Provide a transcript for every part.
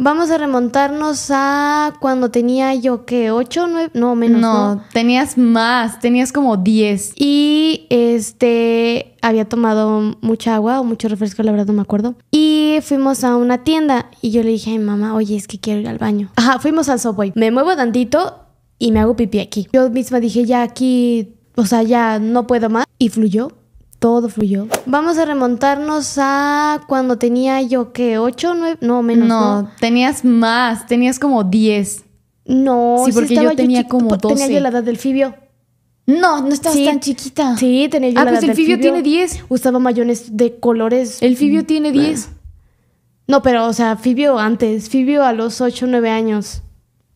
Vamos a remontarnos a cuando tenía yo que 8, 9, no menos. No, tenías más, tenías como 10. Y este, había tomado mucha agua o mucho refresco, la verdad no me acuerdo. Y fuimos a una tienda y yo le dije a mi mamá, oye, es que quiero ir al baño. Ajá, fuimos al Subway. Me muevo tantito y me hago pipí aquí. Yo misma dije, ya aquí, o sea, ya no puedo más. Y fluyó todo fluyó. Vamos a remontarnos a cuando tenía yo qué, 8, 9, no menos. No, tenías más, tenías como 10. No, sí, porque yo tenía como 12. Tenía la edad del Fibio. No, no estabas tan chiquita. Sí, tenía yo ah, la pues edad el fibio, fibio tiene 10. Usaba mayones de colores. El Fibio mm. tiene 10. No, pero o sea, Fibio antes, Fibio a los 8, 9 años.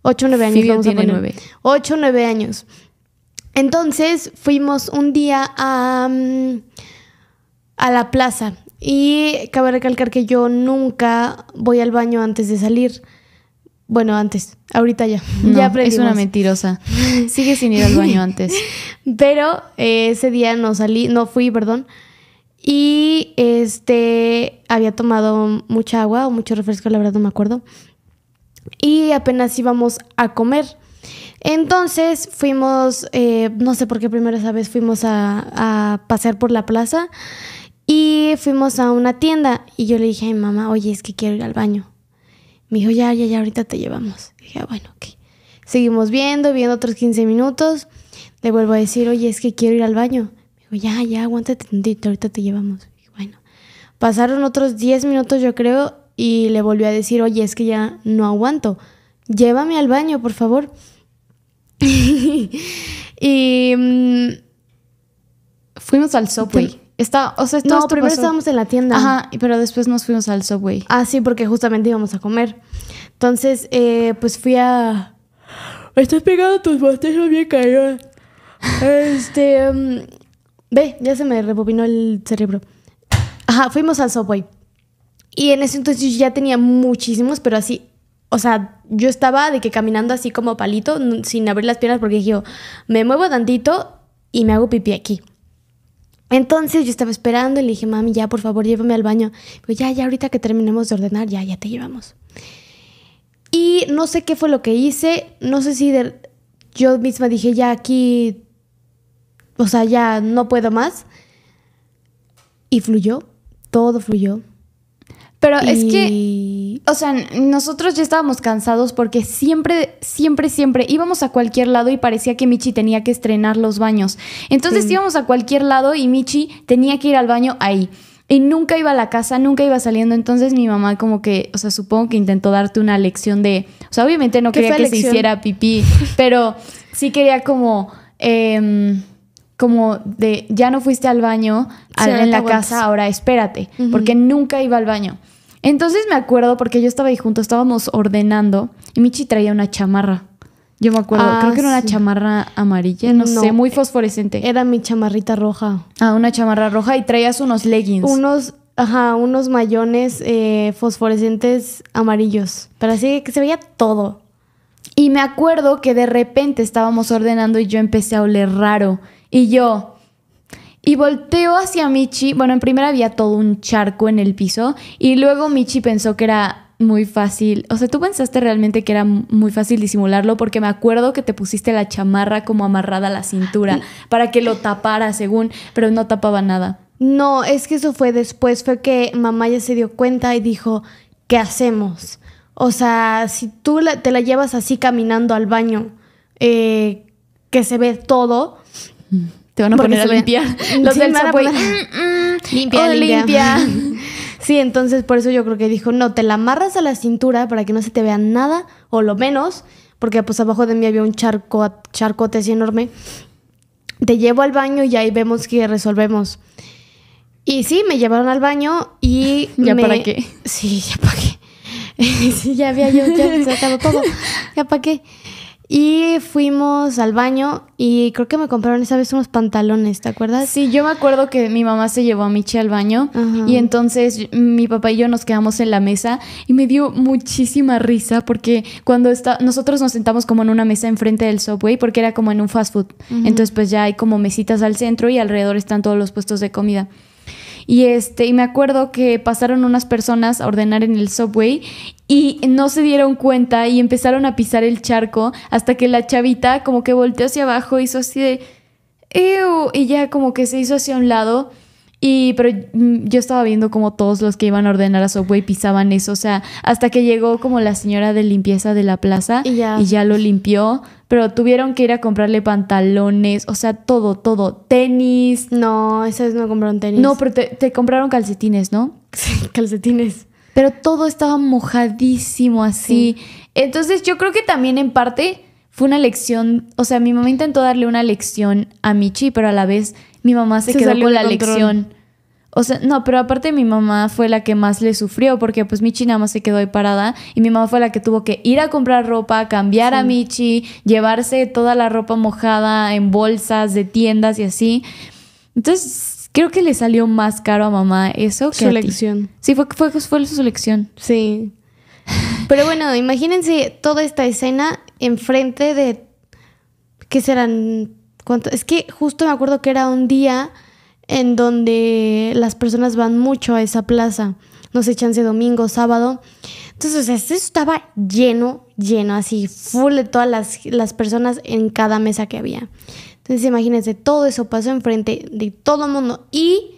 8, 9 años Fibio vamos tiene a 9. 8, 9 años. Entonces fuimos un día mm, a, la plaza y cabe recalcar que yo nunca voy al baño antes de salir. Bueno, antes, ahorita ya. ya Es una mentirosa. Sigue sin ir al baño antes. Pero eh, ese día no salí, no fui, perdón. Y este había tomado mucha agua o mucho refresco, la verdad no me acuerdo. Y apenas íbamos a comer. Entonces fuimos, eh, no sé por qué primera vez fuimos a, pasear por la plaza y fuimos a una tienda y yo le dije a mi mamá, oye, es que quiero ir al baño. Me dijo, ya, ya, ya, ahorita te llevamos. dije, ah, bueno, ok. Seguimos viendo, viendo otros 15 minutos. Le vuelvo a decir, oye, es que quiero ir al baño. Me dijo, ya, ya, aguántate tantito, ahorita te llevamos. bueno, pasaron otros 10 minutos, yo creo, y le volví a decir, oye, es que ya no aguanto. Llévame al baño, por favor. y mm, fuimos al Subway. Está, o no, primero estábamos en la tienda. Ajá, pero después nos fuimos al Subway. Ah, sí, porque justamente íbamos a comer. Entonces, eh, pues fui a... Estás pegando tus bostezos bien cañón. este... Mm, ve, ya se me rebobinó el cerebro. Ajá, fuimos al Subway. Y en ese entonces yo ya tenía muchísimos, pero así, o sea, yo estaba de que caminando así como palito, sin abrir las piernas, porque yo me muevo tantito y me hago pipí aquí. Entonces yo estaba esperando y le dije, mami, ya, por favor, llévame al baño. ya, ya, ahorita que terminemos de ordenar, ya, ya te llevamos. Y no sé qué fue lo que hice, no sé si yo misma dije, ya aquí, o sea, ya no puedo más. Y fluyó, todo fluyó. Pero es que, o sea, nosotros ya estábamos cansados porque siempre, siempre, siempre íbamos a cualquier lado y parecía que Michi tenía que estrenar los baños. Entonces íbamos a cualquier lado y Michi tenía que ir al baño ahí. Y nunca iba a la casa, nunca iba saliendo. Entonces mi mamá como que, o sea, supongo que intentó darte una lección de... O sea, obviamente no quería que se hiciera pipí, pero sí quería como... Em, como de ya no fuiste al baño en la casa, ahora espérate, porque nunca iba al baño. Entonces me acuerdo, porque yo estaba ahí junto, estábamos ordenando y Michi traía una chamarra. Yo me acuerdo, ah, creo que era una chamarra amarilla, no, sé, muy fosforescente. Era mi chamarrita roja. Ah, una chamarra roja y traías unos leggings. Unos, ajá, unos mayones eh, fosforescentes amarillos. Pero así que se veía todo. Y me acuerdo que de repente estábamos ordenando y yo empecé a oler raro. Y yo, y volteó hacia Michi. Bueno, en primera había todo un charco en el piso. Y luego Michi pensó que era muy fácil. O sea, tú pensaste realmente que era muy fácil disimularlo porque me acuerdo que te pusiste la chamarra como amarrada a la cintura para que lo tapara según, pero no tapaba nada. No, es que eso fue después, fue que mamá ya se dio cuenta y dijo, ¿qué hacemos? O sea, si tú te la llevas así caminando al baño, eh, que se ve todo, te van a poner a limpiar. Los del mm, mm, mm, oh, limpia, sí, entonces por eso yo creo que dijo, no, te la amarras a la cintura para que no se te vea nada, o lo menos, porque pues abajo de mí había un charco, charcote así enorme. Te llevo al baño y ahí vemos que resolvemos. Y sí, me llevaron al baño y... ¿Ya para qué? Sí, ya para qué. sí, ya había yo, ya todo. ¿Ya para qué? Y fuimos al baño y creo que me compraron esa vez unos pantalones, ¿te acuerdas? Sí, yo me acuerdo que mi mamá se llevó a Michi al baño y entonces mi papá y yo nos quedamos en la mesa y me dio muchísima risa porque cuando está, nosotros nos sentamos como en una mesa enfrente del subway porque era como en un fast food. Entonces pues ya hay como mesitas al centro y alrededor están todos los puestos de comida. Y, este, y me acuerdo que pasaron unas personas a ordenar en el subway y no se dieron cuenta y empezaron a pisar el charco hasta que la chavita como que volteó hacia abajo, hizo así de... Y ya como que se hizo hacia un lado. Y, pero mm, yo estaba viendo como todos los que iban a ordenar a Subway pisaban eso, o sea, hasta que llegó como la señora de limpieza de la plaza y ya lo limpió, pero tuvieron que ir a comprarle pantalones, o sea, todo, todo, tenis. No, esa vez no compraron tenis. No, pero te, compraron calcetines, ¿no? Sí, calcetines. Pero todo estaba mojadísimo así. Entonces yo creo que también en parte fue una lección, o sea, mi mamá intentó darle una lección a Michi, pero a la vez mi mamá se, quedó con la lección o sea, no, pero aparte mi mamá fue la que más le sufrió porque pues Michi nada más se quedó ahí parada y mi mamá fue la que tuvo que ir a comprar ropa, cambiar a Michi, llevarse toda la ropa mojada en bolsas de tiendas y así. Entonces, creo que le salió más caro a mamá eso que su elección. Sí, fue, fue, fue su elección. Sí. Pero bueno, imagínense toda esta escena enfrente de... ¿Qué serán? ¿Cuánto? Es que justo me acuerdo que era un día en donde las personas van mucho a esa plaza. No sé, chance domingo, sábado. Entonces, esto estaba lleno, lleno, así, full de todas las, personas en cada mesa que había. Entonces, imagínense, todo eso pasó enfrente de todo el mundo. Y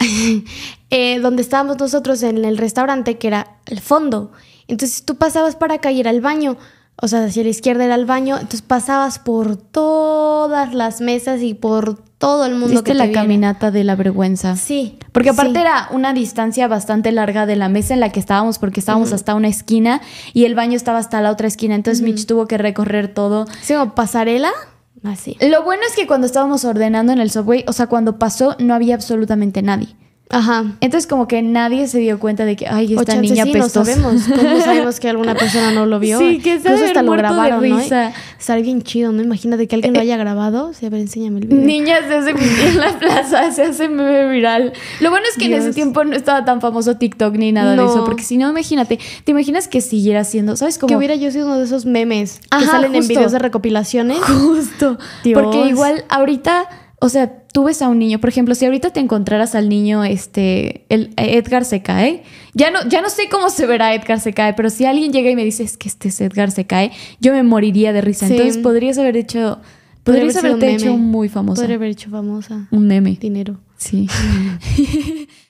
eh, donde estábamos nosotros en el restaurante, que era el fondo. Entonces, tú pasabas para acá y era el baño o sea, hacia la izquierda era el baño. Entonces pasabas por todas las mesas y por todo el mundo ¿Viste que te la caminata de la vergüenza. Sí. Porque aparte era una distancia bastante larga de la mesa en la que estábamos, porque estábamos hasta una esquina y el baño estaba hasta la otra esquina. Entonces Mitch tuvo que recorrer todo. Sí, como pasarela. Así. Lo bueno es que cuando estábamos ordenando en el subway, o sea, cuando pasó, no había absolutamente nadie. Ajá. Entonces como que nadie se dio cuenta de que, ay, esta niña sí, No sabemos. ¿Cómo sabemos que alguna persona no lo vio? Sí, que se Incluso hasta lo grabaron, de risa. ¿no? Estar bien chido, ¿no? Imagínate que alguien lo eh, haya grabado. Sí, a ver, enséñame el video. Niña se hace en la plaza, se hace meme viral. Lo bueno es que en ese tiempo no estaba tan famoso TikTok ni nada de eso. Porque si no, imagínate, ¿te imaginas que siguiera siendo? ¿Sabes como Que hubiera yo sido uno de esos memes que salen en videos de recopilaciones. Justo. Porque igual ahorita... O sea, tú ves a un niño, por ejemplo, si ahorita te encontraras al niño, este, el, Edgar se cae, ya no, ya no sé cómo se verá Edgar se cae, pero si alguien llega y me dice, es que este es Edgar se cae, yo me moriría de risa. Entonces podrías haber hecho, podrías haberte hecho muy famosa. Podría haber hecho famosa. Un meme. Dinero. Sí.